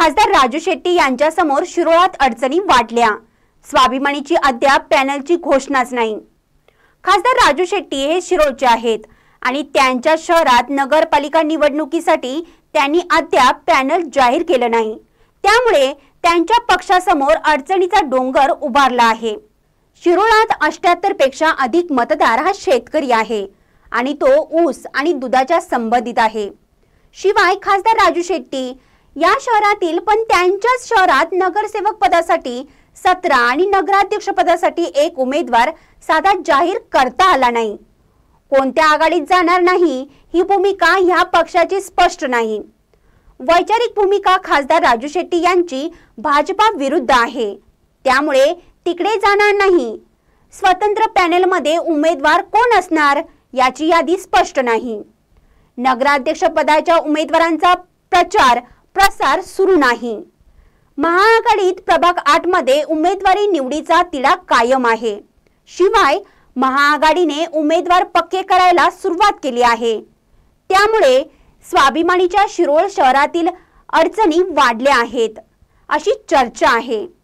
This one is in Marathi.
खासदार राजू शेट्टी यांच्यासमोर शिरोळात अडचणी वाटल्या स्वाभिमानीची अद्याप पॅनलची घोषणाच नाही खासदार राजू शेट्टी हे शिरोळचे आहेत आणि त्यांच्या शहरात नगरपालिका निवडणुकीसाठी त्यांनी अद्याप पॅनल जाहीर केलं नाही त्यामुळे त्यांच्या पक्षासमोर अडचणीचा डोंगर उभारला आहे शिरोळात अष्ट्याहत्तर पेक्षा अधिक मतदार हा शेतकरी आहे आणि तो ऊस आणि दुधाच्या संबंधित आहे शिवाय खासदार राजू शेट्टी या शहरातील पण त्यांच्याच शहरात नगरसेवक पदासाठी सतरा आणि नगराध्यक्ष पदासाठी एक उमेदवार साधा जाहीर करता आला नाही कोणत्या आघाडीत जाणार नाही ही भूमिका ह्या पक्षाची स्पष्ट नाही वैचारिक भूमिका खासदार राजू शेट्टी यांची भाजपा विरुद्ध आहे त्यामुळे तिकडे जाणार नाही स्वतंत्र पॅनेलमध्ये उमेदवार कोण असणार याची यादी स्पष्ट नाही नगराध्यक्ष पदाच्या उमेदवारांचा प्रचार प्रसार सुरू नाही महाआघाडीत प्रभाग मध्ये उमेदवारी निवडीचा तिढा कायम आहे शिवाय महाआघाडीने उमेदवार पक्के करायला सुरुवात केली आहे त्यामुळे स्वाभिमानीच्या शिरोळ शहरातील अडचणी वाढल्या आहेत अशी चर्चा आहे